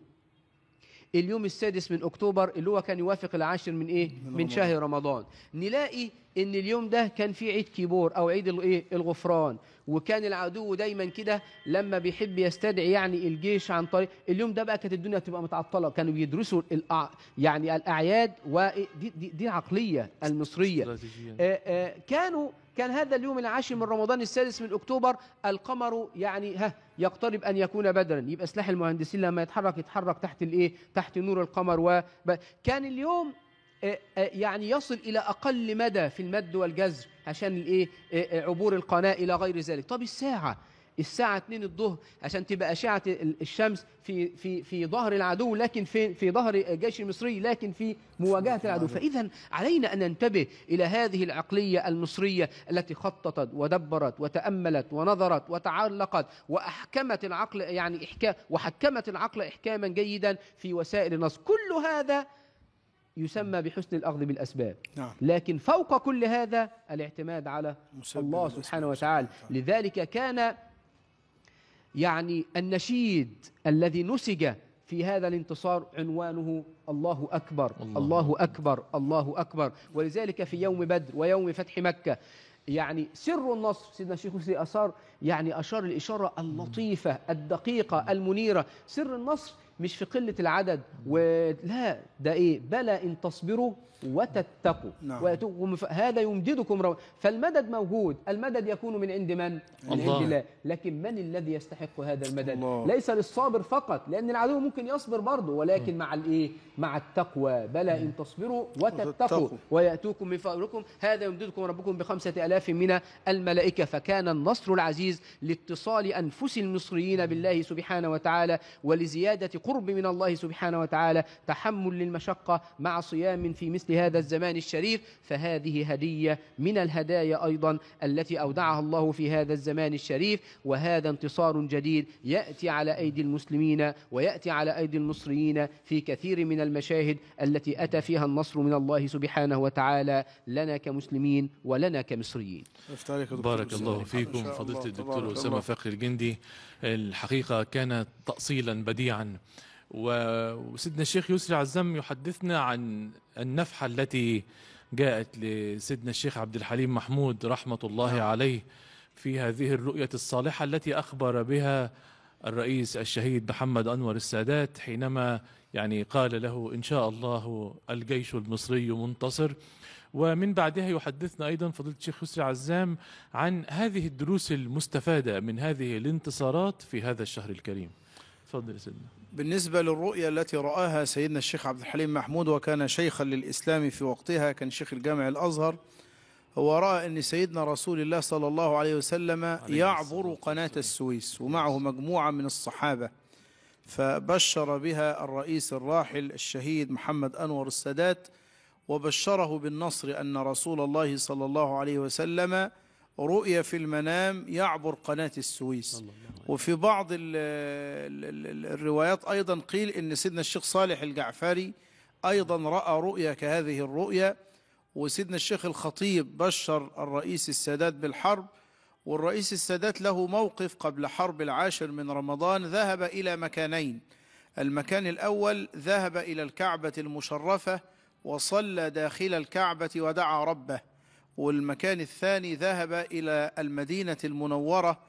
اليوم السادس من أكتوبر اللي هو كان يوافق العاشر من إيه؟ من, من شهر رمضان نلاقي إن اليوم ده كان في عيد كيبور أو عيد الإيه؟ الغفران وكان العدو دايما كده لما بيحب يستدعي يعني الجيش عن طريق اليوم ده بقى كانت الدنيا تبقى متعطله كانوا بيدرسوا الأع... يعني الاعياد ودي دي, دي العقليه المصريه آآ آآ آه، آه، كانوا كان هذا اليوم العاشر من رمضان السادس من أكتوبر القمر يعني ها يقترب أن يكون بدرا يبقى سلاح المهندسين لما يتحرك يتحرك تحت الإيه تحت نور القمر و كان اليوم يعني يصل إلى أقل مدى في المد والجزر عشان الإيه عبور القناة إلى غير ذلك طب الساعة الساعة 2 الظهر عشان تبقى أشعة الشمس في في في ظهر العدو لكن في في ظهر الجيش المصري لكن في مواجهة العدو فإذا علينا أن ننتبه إلى هذه العقلية المصرية التي خططت ودبرت وتأملت ونظرت وتعلقت وأحكمت العقل يعني إحكام وحكمت العقل إحكاما جيدا في وسائل النص كل هذا يسمى بحسن الأخذ بالأسباب نعم. لكن فوق كل هذا الاعتماد على الله سبحانه وتعالى نعم. لذلك كان يعني النشيد الذي نسج في هذا الانتصار عنوانه الله أكبر الله, الله أكبر الله أكبر ولذلك في يوم بدر ويوم فتح مكة يعني سر النصر سيدنا الشيخ حسين أثار يعني أشار الإشارة اللطيفة الدقيقة المنيرة سر النصر مش في قلة العدد ولا ده إيه بلى إن تصبروا وتتقوا نعم. هذا يمددكم رو... فالمدد موجود المدد يكون من عند من؟ الله. من عند الله لكن من الذي يستحق هذا المدد؟ الله. ليس للصابر فقط لأن العدو ممكن يصبر برضه ولكن م. مع الإيه؟ مع التقوى بلى إن تصبروا وتتقوا ويأتوكم من فأولكم هذا يمددكم ربكم بخمسة ألاف من الملائكة فكان النصر العزيز لاتصال أنفس المصريين بالله سبحانه وتعالى ولزيادة قوة القرب من الله سبحانه وتعالى تحمل للمشقة مع صيام في مثل هذا الزمان الشريف فهذه هدية من الهدايا أيضا التي أودعها الله في هذا الزمان الشريف وهذا انتصار جديد يأتي على أيدي المسلمين ويأتي على أيدي المصريين في كثير من المشاهد التي أتى فيها النصر من الله سبحانه وتعالى لنا كمسلمين ولنا كمصريين بارك الله فيكم فضيلة الدكتور أسامة فخر الجندي الحقيقة كان تأصيلا بديعا وسيدنا الشيخ يسري عزام يحدثنا عن النفحة التي جاءت لسيدنا الشيخ عبد الحليم محمود رحمة الله نعم. عليه في هذه الرؤية الصالحة التي أخبر بها الرئيس الشهيد محمد أنور السادات حينما يعني قال له إن شاء الله الجيش المصري منتصر ومن بعدها يحدثنا أيضا فضيلة الشيخ يسري عزام عن هذه الدروس المستفادة من هذه الانتصارات في هذا الشهر الكريم تفضل سيدنا بالنسبة للرؤية التي رآها سيدنا الشيخ عبد الحليم محمود وكان شيخا للإسلام في وقتها كان شيخ الجامع الأزهر هو رأى أن سيدنا رسول الله صلى الله عليه وسلم يعبر قناة السويس ومعه مجموعة من الصحابة فبشر بها الرئيس الراحل الشهيد محمد أنور السادات وبشره بالنصر أن رسول الله صلى الله عليه وسلم رؤي في المنام يعبر قناة السويس وفي بعض الروايات أيضا قيل أن سيدنا الشيخ صالح الجعفري أيضا رأى رؤيا كهذه الرؤيا وسيدنا الشيخ الخطيب بشر الرئيس السادات بالحرب والرئيس السادات له موقف قبل حرب العاشر من رمضان ذهب إلى مكانين المكان الأول ذهب إلى الكعبة المشرفة وصلى داخل الكعبة ودعا ربه والمكان الثاني ذهب إلى المدينة المنورة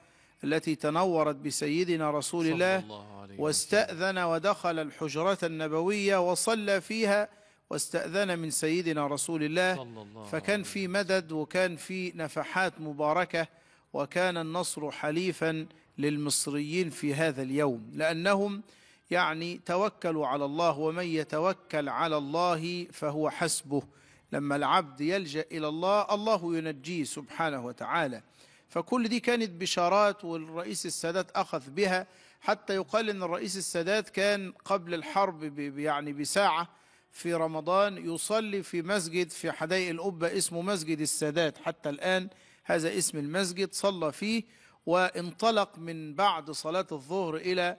التي تنورت بسيدنا رسول الله, الله واستأذن ودخل الحجرة النبوية وصلى فيها واستأذن من سيدنا رسول الله, الله فكان في مدد وكان في نفحات مباركة وكان النصر حليفا للمصريين في هذا اليوم لأنهم يعني توكلوا على الله ومن يتوكل على الله فهو حسبه لما العبد يلجأ إلى الله الله ينجيه سبحانه وتعالى فكل دي كانت بشارات والرئيس السادات أخذ بها حتى يقال أن الرئيس السادات كان قبل الحرب يعني بساعة في رمضان يصلي في مسجد في حدائق القبة اسمه مسجد السادات حتى الآن هذا اسم المسجد صلى فيه وانطلق من بعد صلاة الظهر إلى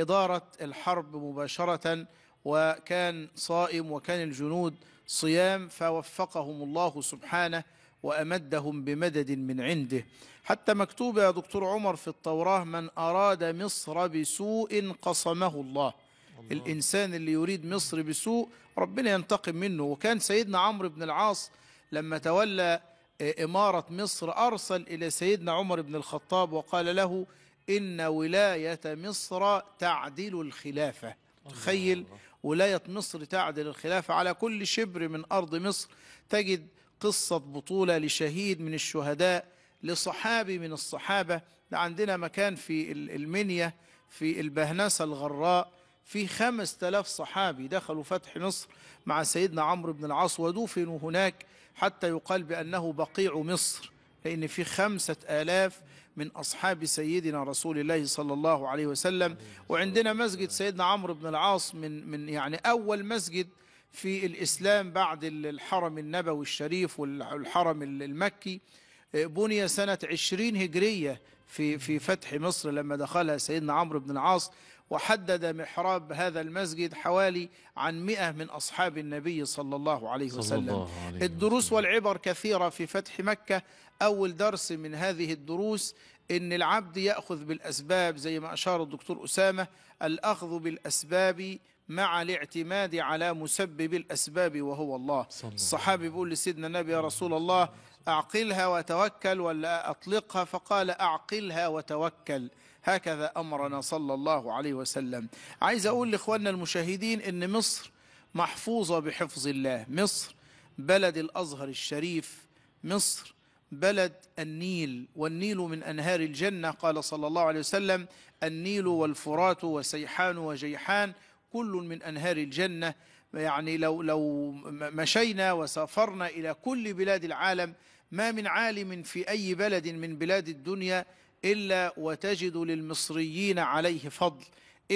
إدارة الحرب مباشرة وكان صائم وكان الجنود صيام فوفقهم الله سبحانه وأمدهم بمدد من عنده حتى مكتوب يا دكتور عمر في التوراة من أراد مصر بسوء قصمه الله الله. الإنسان اللي يريد مصر بسوء ربنا ينتقم منه وكان سيدنا عمرو بن العاص لما تولى إمارة مصر أرسل إلى سيدنا عمر بن الخطاب وقال له إن ولاية مصر تعدل الخلافة تخيل ولاية مصر تعدل الخلافة على كل شبر من أرض مصر تجد قصة بطولة لشهيد من الشهداء لصحابي من الصحابة عندنا مكان في المنيا في البهنسة الغراء في خمس تلاف صحابي دخلوا فتح مصر مع سيدنا عمرو بن العاص ودفنوا هناك حتى يقال بأنه بقيع مصر لأن في خمسة آلاف من أصحاب سيدنا رسول الله صلى الله عليه وسلم وعندنا مسجد سيدنا عمرو بن العاص من, من يعني أول مسجد في الإسلام بعد الحرم النبوي الشريف والحرم المكي بني سنة عشرين هجرية في في فتح مصر لما دخلها سيدنا عمرو بن العاص وحدد محراب هذا المسجد حوالي عن مئة من أصحاب النبي صلى الله عليه وسلم صلى الله عليه الدروس والعبر كثيرة في فتح مكة أول درس من هذه الدروس إن العبد يأخذ بالأسباب زي ما أشار الدكتور أسامة الأخذ بالأسباب مع الاعتماد على مسبب الأسباب وهو الله الصحابي بيقول لسيدنا النبي يا رسول الله أعقلها وتوكل ولا أطلقها فقال أعقلها وتوكل هكذا أمرنا صلى الله عليه وسلم عايز أقول لإخواننا المشاهدين أن مصر محفوظة بحفظ الله مصر بلد الأزهر الشريف مصر بلد النيل والنيل من أنهار الجنة قال صلى الله عليه وسلم النيل والفرات وسيحان وجيحان كل من أنهار الجنة يعني لو لو مشينا وسافرنا إلى كل بلاد العالم ما من عالم في أي بلد من بلاد الدنيا إلا وتجد للمصريين عليه فضل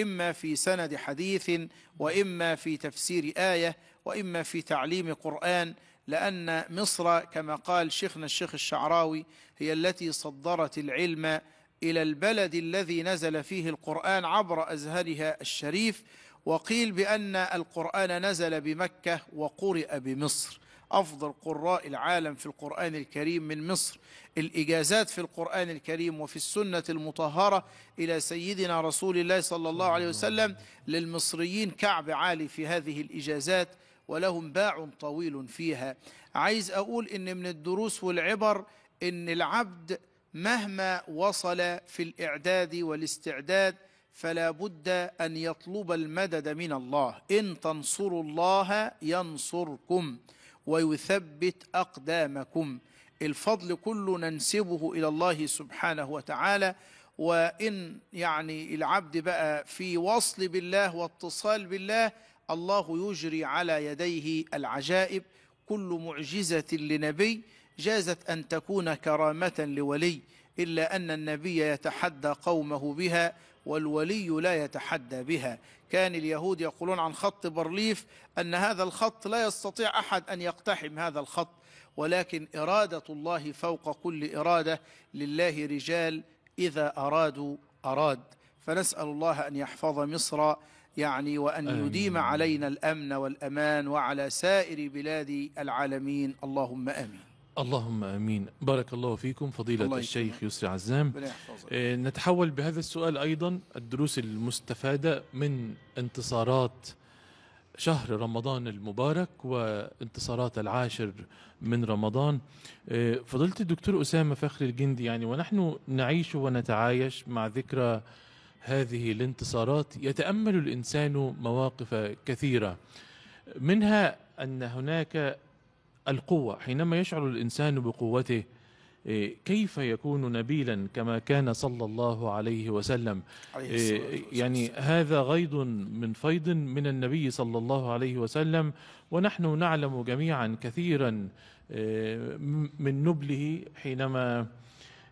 إما في سند حديث وإما في تفسير آية وإما في تعليم قرآن لأن مصر كما قال شيخنا الشيخ الشعراوي هي التي صدرت العلم إلى البلد الذي نزل فيه القرآن عبر أزهرها الشريف وقيل بأن القرآن نزل بمكة وقرئ بمصر أفضل قراء العالم في القرآن الكريم من مصر الإجازات في القرآن الكريم وفي السنة المطهرة إلى سيدنا رسول الله صلى الله عليه وسلم للمصريين كعب عالي في هذه الإجازات ولهم باع طويل فيها عايز أقول إن من الدروس والعبر إن العبد مهما وصل في الإعداد والاستعداد فلا بد أن يطلب المدد من الله إن تنصروا الله ينصركم ويثبت أقدامكم الفضل كله ننسبه إلى الله سبحانه وتعالى وإن يعني العبد بقى في وصل بالله واتصال بالله الله يجري على يديه العجائب كل معجزة لنبي جازت أن تكون كرامة لولي إلا أن النبي يتحدى قومه بها والولي لا يتحدى بها كان اليهود يقولون عن خط برليف أن هذا الخط لا يستطيع أحد أن يقتحم هذا الخط ولكن إرادة الله فوق كل إرادة لله رجال إذا أرادوا أراد فنسأل الله أن يحفظ مصر يعني وأن يديم علينا الأمن والأمان وعلى سائر بلاد العالمين اللهم آمين اللهم امين بارك الله فيكم فضيله الله الشيخ يسري عزام آه، نتحول بهذا السؤال ايضا الدروس المستفاده من انتصارات شهر رمضان المبارك وانتصارات العاشر من رمضان آه، فضلت فضيله الدكتور اسامه فخري الجندي يعني ونحن نعيش ونتعايش مع ذكرى هذه الانتصارات يتامل الانسان مواقف كثيره منها ان هناك القوة حينما يشعر الإنسان بقوته إيه، كيف يكون نبيلا كما كان صلى الله عليه وسلم إيه، يعني هذا غيض من فيض من النبي صلى الله عليه وسلم ونحن نعلم جميعا كثيرا إيه، من نبله حينما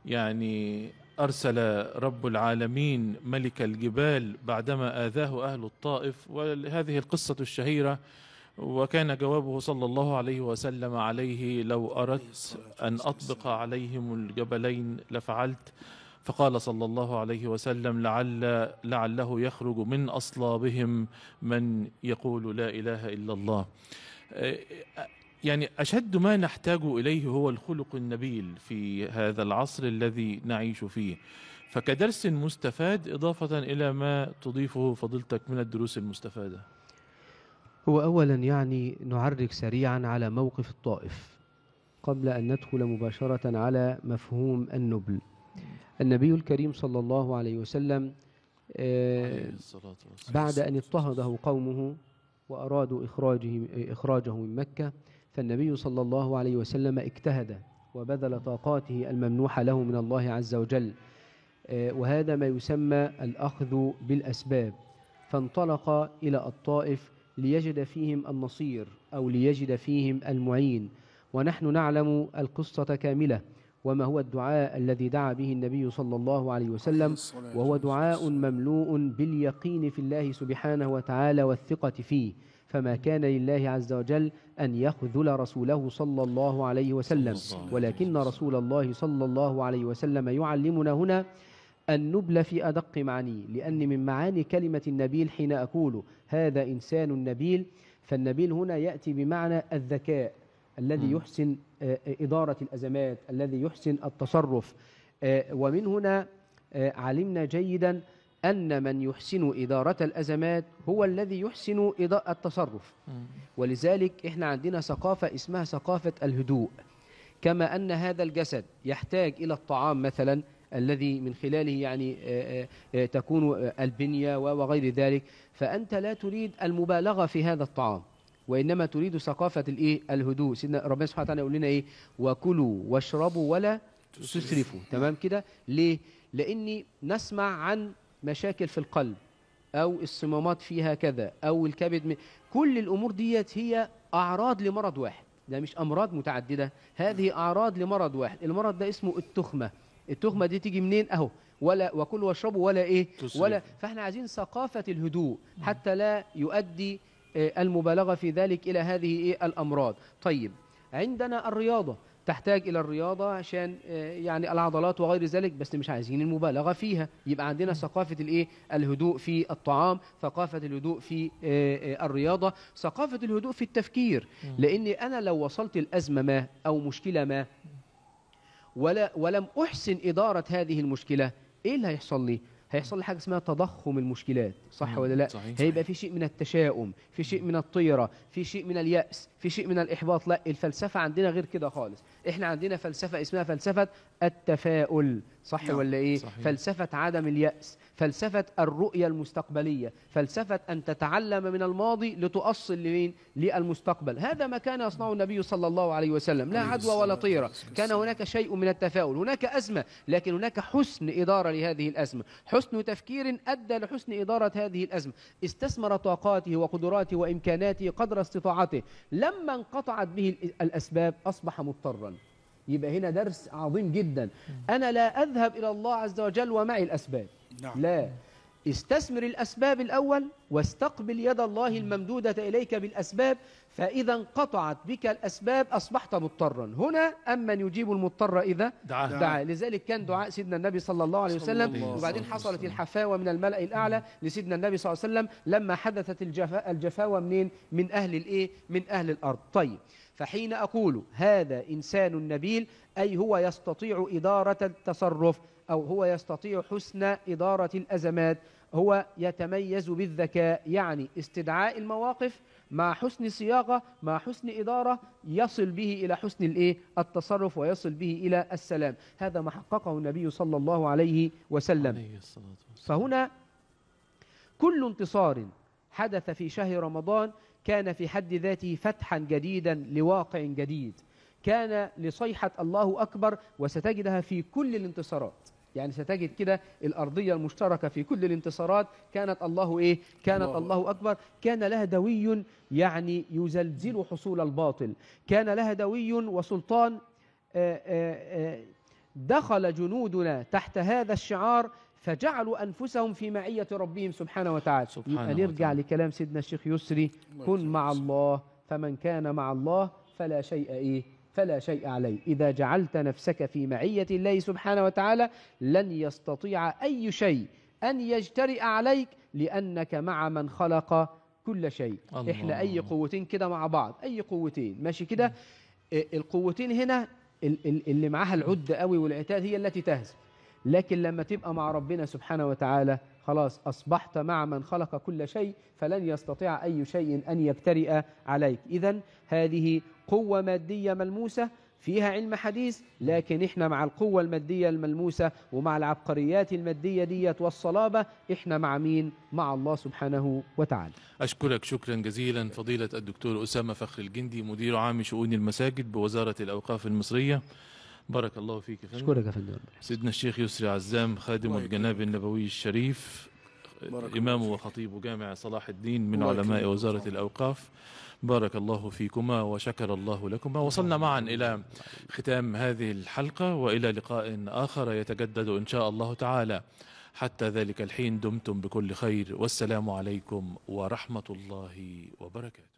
يعني أرسل رب العالمين ملك الجبال بعدما آذاه أهل الطائف وهذه القصة الشهيرة وكان جوابه صلى الله عليه وسلم عليه لو أردت أن أطبق عليهم الجبلين لفعلت فقال صلى الله عليه وسلم لعل لعله يخرج من أصلابهم من يقول لا إله إلا الله يعني أشد ما نحتاج إليه هو الخلق النبيل في هذا العصر الذي نعيش فيه فكدرس مستفاد إضافة إلى ما تضيفه فضيلتك من الدروس المستفادة هو أولا يعني نعرج سريعا على موقف الطائف قبل أن ندخل مباشرة على مفهوم النبل النبي الكريم صلى الله عليه وسلم آه، بعد أن اضطهده قومه وأرادوا إخراجه, إخراجه من مكة فالنبي صلى الله عليه وسلم اجتهد وبذل طاقاته الممنوحة له من الله عز وجل آه، وهذا ما يسمى الأخذ بالأسباب فانطلق إلى الطائف ليجد فيهم النصير أو ليجد فيهم المعين ونحن نعلم القصة كاملة وما هو الدعاء الذي دعا به النبي صلى الله عليه وسلم وهو دعاء مملوء باليقين في الله سبحانه وتعالى والثقة فيه فما كان لله عز وجل أن يخذل رسوله صلى الله عليه وسلم ولكن رسول الله صلى الله عليه وسلم يعلمنا هنا النبل في أدق معني لأن من معاني كلمة النبيل حين أقول هذا إنسان نبيل فالنبيل هنا يأتي بمعنى الذكاء الذي يحسن آه، آه، إدارة الأزمات الذي يحسن التصرف آه، ومن هنا علمنا جيدا أن من يحسن إدارة الأزمات هو الذي يحسن التصرف ولذلك إحنا عندنا ثقافة اسمها ثقافة الهدوء كما أن هذا الجسد يحتاج إلى الطعام مثلا الذي من خلاله يعني آه، آه، آه، تكون البنية وغير ذلك فأنت لا تريد المبالغة في هذا الطعام وإنما تريد ثقافة الإيه الهدوء سيدنا ربنا سبحانه وتعالى يقول لنا إيه وكلوا واشربوا ولا تسرفوا تمام كده ليه لأني نسمع عن مشاكل في القلب أو الصمامات فيها كذا أو الكبد كل الأمور ديت هي أعراض لمرض واحد ده مش أمراض متعددة هذه أعراض لمرض واحد المرض ده اسمه التخمة التهمه دي تيجي منين اهو ولا وكل واشربوا ولا ايه ولا فاحنا عايزين ثقافه الهدوء حتى لا يؤدي آه، المبالغه في ذلك الى هذه ايه الامراض طيب عندنا الرياضه تحتاج الى الرياضه عشان آه، يعني العضلات وغير ذلك بس مش عايزين المبالغه فيها يبقى عندنا ثقافه الايه الهدوء في الطعام ثقافه الهدوء في آه، الرياضه ثقافه الهدوء في التفكير لان انا لو وصلت الازمه ما او مشكله ما ولا ولم أحسن إدارة هذه المشكلة إيه اللي هيحصل لي؟ هيحصل لي حاجه اسمها تضخم المشكلات صح ولا لا صحيح هيبقى في شيء من التشاؤم في شيء من الطيره في شيء من الياس في شيء من الإحباط لا الفلسفة عندنا غير كده خالص إحنا عندنا فلسفة اسمها فلسفة التفاؤل صح نعم، ولا إيه صحيح. فلسفة عدم اليأس فلسفة الرؤية المستقبلية فلسفة أن تتعلم من الماضي لتؤصل لمين للمستقبل هذا ما كان يصنعه النبي صلى الله عليه وسلم لا عدوى ولا طيرة كان هناك شيء من التفاؤل هناك أزمة لكن هناك حسن إدارة لهذه الأزمة حسن تفكير أدى لحسن إدارة هذه الأزمة استثمر طاقاته وقدراته وإمكاناته قدر استطاعته لم لما انقطعت به الأسباب أصبح مضطرا يبقى هنا درس عظيم جدا أنا لا أذهب إلى الله عز وجل ومعي الأسباب نعم. لا استثمر الأسباب الأول واستقبل يد الله الممدودة إليك بالأسباب فإذا انقطعت بك الأسباب أصبحت مضطرا هنا أما يجيب المضطر إذا دعاه دعا. لذلك كان دعاء سيدنا النبي صلى الله عليه وسلم الله وبعدين حصلت الحفاوة من الملأ الأعلى لسيدنا النبي صلى الله عليه وسلم لما حدثت الجفا الجفاوة منين من أهل الإيه من أهل الأرض طيب فحين أقول هذا إنسان نبيل أي هو يستطيع إدارة التصرف أو هو يستطيع حسن إدارة الأزمات هو يتميز بالذكاء يعني استدعاء المواقف مع حسن صياغة مع حسن إدارة يصل به إلى حسن الإيه؟ التصرف ويصل به إلى السلام هذا ما حققه النبي صلى الله عليه وسلم عليه فهنا كل انتصار حدث في شهر رمضان كان في حد ذاته فتحا جديدا لواقع جديد كان لصيحة الله أكبر وستجدها في كل الانتصارات يعني ستجد كده الأرضية المشتركة في كل الانتصارات كانت الله إيه؟ كانت الله, أكبر كان لها دوي يعني يزلزل حصول الباطل كان لها دوي وسلطان آه، آه، آه، دخل جنودنا تحت هذا الشعار فجعلوا أنفسهم في معية ربهم سبحانه وتعالى سبحانه نرجع وتعالى. لكلام سيدنا الشيخ يسري كن مع الله فمن كان مع الله فلا شيء إيه فلا شيء عليه إذا جعلت نفسك في معية الله سبحانه وتعالى لن يستطيع أي شيء أن يجترئ عليك لأنك مع من خلق كل شيء الله. إحنا أي قوتين كده مع بعض أي قوتين ماشي كده القوتين هنا اللي معاها العد قوي والعتاد هي التي تهزم لكن لما تبقى مع ربنا سبحانه وتعالى خلاص أصبحت مع من خلق كل شيء فلن يستطيع أي شيء أن يجترئ عليك إذا هذه قوة مادية ملموسة فيها علم حديث لكن احنا مع القوة المادية الملموسة ومع العبقريات المادية ديت والصلابة احنا مع مين مع الله سبحانه وتعالى أشكرك شكرا جزيلا فضيلة الدكتور أسامة فخر الجندي مدير عام شؤون المساجد بوزارة الأوقاف المصرية بارك الله فيك يا فندم أشكرك يا فندم سيدنا الشيخ يسري عزام خادم الجناب النبوي الشريف إمام وخطيب جامع صلاح الدين من علماء وزارة الأوقاف بارك الله فيكما وشكر الله لكما وصلنا معا إلى ختام هذه الحلقة وإلى لقاء آخر يتجدد إن شاء الله تعالى حتى ذلك الحين دمتم بكل خير والسلام عليكم ورحمة الله وبركاته